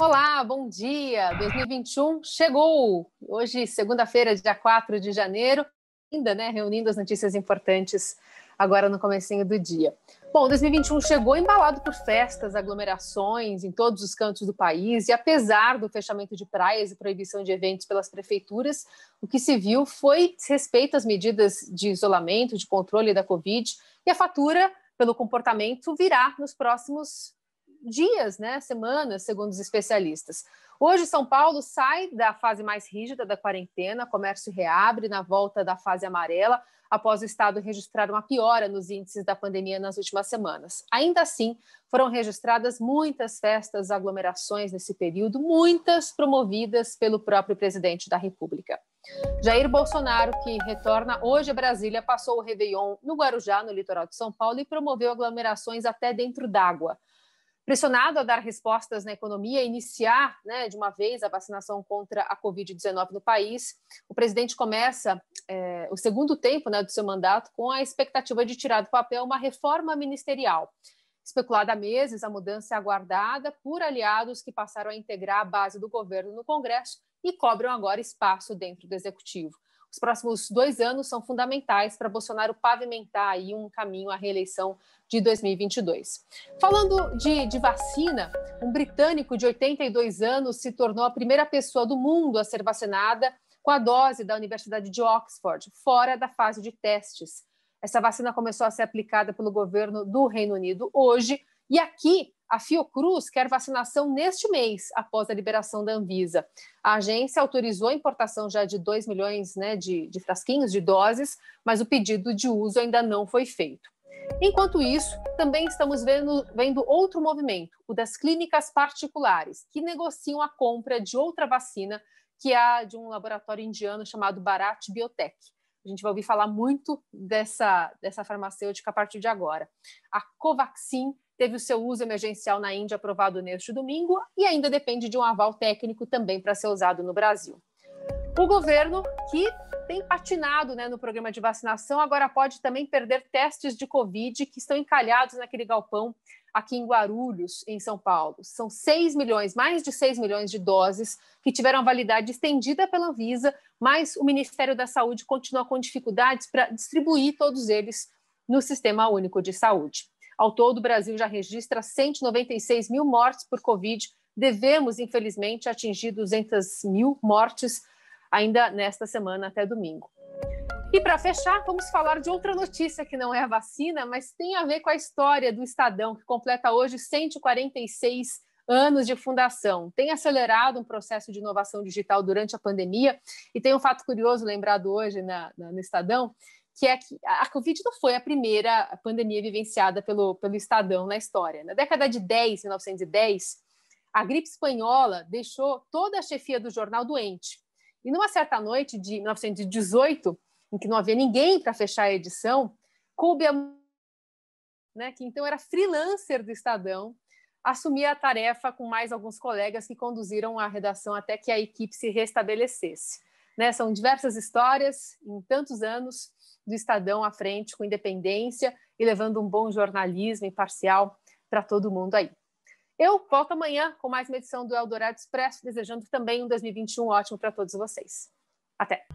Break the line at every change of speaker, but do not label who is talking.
Olá, bom dia! 2021 chegou! Hoje, segunda-feira, dia 4 de janeiro, ainda, né? Reunindo as notícias importantes agora no comecinho do dia. Bom, 2021 chegou embalado por festas, aglomerações em todos os cantos do país e apesar do fechamento de praias e proibição de eventos pelas prefeituras, o que se viu foi respeito às medidas de isolamento, de controle da Covid e a fatura pelo comportamento virá nos próximos dias, né, semanas, segundo os especialistas. Hoje, São Paulo sai da fase mais rígida da quarentena, comércio reabre na volta da fase amarela, após o estado registrar uma piora nos índices da pandemia nas últimas semanas. Ainda assim, foram registradas muitas festas, aglomerações nesse período, muitas promovidas pelo próprio presidente da República. Jair Bolsonaro, que retorna hoje a Brasília, passou o Réveillon no Guarujá, no litoral de São Paulo, e promoveu aglomerações até dentro d'água pressionado a dar respostas na economia, iniciar né, de uma vez a vacinação contra a Covid-19 no país, o presidente começa é, o segundo tempo né, do seu mandato com a expectativa de tirar do papel uma reforma ministerial. Especulada há meses, a mudança é aguardada por aliados que passaram a integrar a base do governo no Congresso e cobram agora espaço dentro do executivo. Os próximos dois anos são fundamentais para Bolsonaro pavimentar aí um caminho à reeleição de 2022. Falando de, de, vacina, um britânico de 82 anos se tornou a primeira pessoa do mundo a ser vacinada com a dose da Universidade de Oxford, fora da fase de testes. Essa vacina começou a ser aplicada pelo governo do Reino Unido hoje, e aqui a Fiocruz quer vacinação neste mês, após a liberação da Anvisa. A agência autorizou a importação já de 2 milhões né, de, de frasquinhos de doses, mas o pedido de uso ainda não foi feito. Enquanto isso, também estamos vendo, vendo, outro movimento, o das clínicas particulares, que negociam a compra de outra vacina, que é a de um laboratório indiano chamado Bharat Biotech. A gente vai ouvir falar muito dessa, dessa farmacêutica a partir de agora. A Covaxin teve o seu uso emergencial na Índia aprovado neste domingo e ainda depende de um aval técnico também para ser usado no Brasil. O governo, que tem patinado né, no programa de vacinação, agora pode também perder testes de Covid que estão encalhados naquele galpão aqui em Guarulhos, em São Paulo. São 6 milhões, mais de 6 milhões de doses que tiveram validade estendida pela Anvisa, mas o Ministério da Saúde continua com dificuldades para distribuir todos eles no Sistema Único de Saúde. Ao todo, o Brasil já registra 196 mil mortes por Covid. Devemos, infelizmente, atingir 200 mil mortes ainda nesta semana até domingo. E para fechar, vamos falar de outra notícia que não é a vacina, mas tem a ver com a história do Estadão, que completa hoje 146 anos de fundação. Tem acelerado um processo de inovação digital durante a pandemia, e tem um fato curioso lembrado hoje na, na, no Estadão, que é que a Covid não foi a primeira pandemia vivenciada pelo, pelo Estadão na história. Na década de 10, 1910, a gripe espanhola deixou toda a chefia do jornal doente. E numa certa noite de 1918, em que não havia ninguém para fechar a edição, coube a né, que então era freelancer do Estadão, assumia a tarefa com mais alguns colegas que conduziram a redação até que a equipe se restabelecesse. Né, são diversas histórias em tantos anos, do Estadão à frente com independência e levando um bom jornalismo imparcial para todo mundo aí. Eu volto amanhã com mais uma edição do Eldorado Expresso, desejando também um 2021 ótimo para todos vocês. Até!